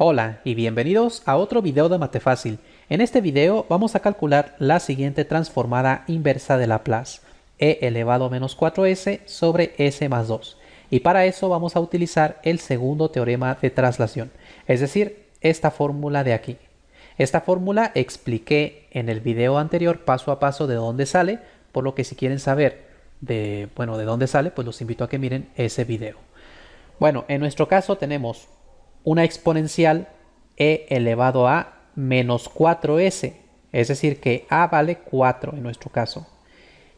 Hola y bienvenidos a otro video de Mate Fácil. En este video vamos a calcular la siguiente transformada inversa de Laplace, e elevado a menos 4s sobre s más 2. Y para eso vamos a utilizar el segundo teorema de traslación, es decir, esta fórmula de aquí. Esta fórmula expliqué en el video anterior paso a paso de dónde sale, por lo que si quieren saber de, bueno, de dónde sale, pues los invito a que miren ese video. Bueno, en nuestro caso tenemos una exponencial e elevado a menos 4s, es decir que a vale 4 en nuestro caso.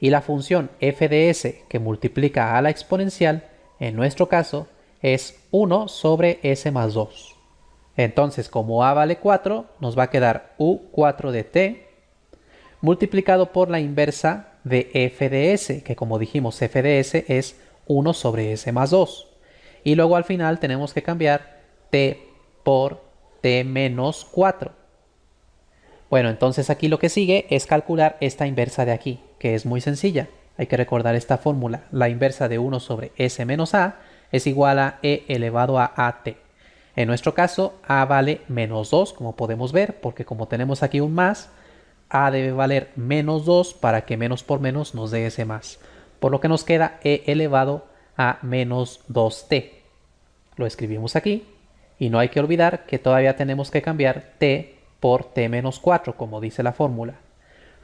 Y la función f de s que multiplica a la exponencial, en nuestro caso, es 1 sobre s más 2. Entonces, como a vale 4, nos va a quedar u4 de t multiplicado por la inversa de f de s, que como dijimos f de s es 1 sobre s más 2. Y luego al final tenemos que cambiar t por t menos 4. Bueno, entonces aquí lo que sigue es calcular esta inversa de aquí, que es muy sencilla. Hay que recordar esta fórmula. La inversa de 1 sobre s menos a es igual a e elevado a at. En nuestro caso, a vale menos 2, como podemos ver, porque como tenemos aquí un más, a debe valer menos 2 para que menos por menos nos dé ese más. Por lo que nos queda e elevado a menos 2t. Lo escribimos aquí. Y no hay que olvidar que todavía tenemos que cambiar t por t-4, menos como dice la fórmula.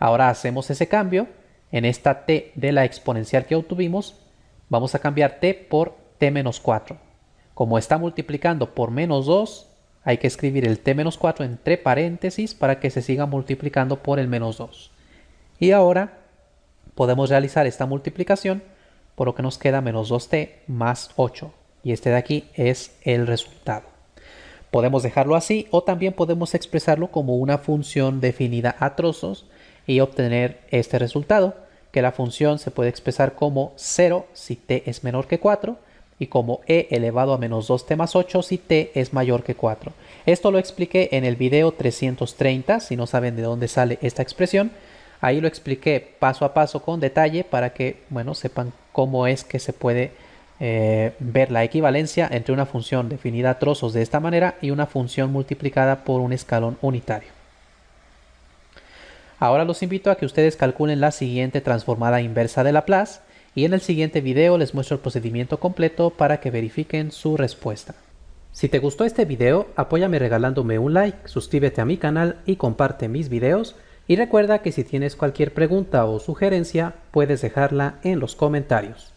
Ahora hacemos ese cambio. En esta t de la exponencial que obtuvimos, vamos a cambiar t por t-4. menos Como está multiplicando por menos 2, hay que escribir el t-4 menos entre paréntesis para que se siga multiplicando por el menos 2. Y ahora podemos realizar esta multiplicación, por lo que nos queda menos 2t más 8. Y este de aquí es el resultado. Podemos dejarlo así o también podemos expresarlo como una función definida a trozos y obtener este resultado, que la función se puede expresar como 0 si t es menor que 4 y como e elevado a menos 2t más 8 si t es mayor que 4. Esto lo expliqué en el video 330, si no saben de dónde sale esta expresión. Ahí lo expliqué paso a paso con detalle para que, bueno, sepan cómo es que se puede eh, ver la equivalencia entre una función definida a trozos de esta manera y una función multiplicada por un escalón unitario. Ahora los invito a que ustedes calculen la siguiente transformada inversa de Laplace y en el siguiente video les muestro el procedimiento completo para que verifiquen su respuesta. Si te gustó este video, apóyame regalándome un like, suscríbete a mi canal y comparte mis videos y recuerda que si tienes cualquier pregunta o sugerencia puedes dejarla en los comentarios.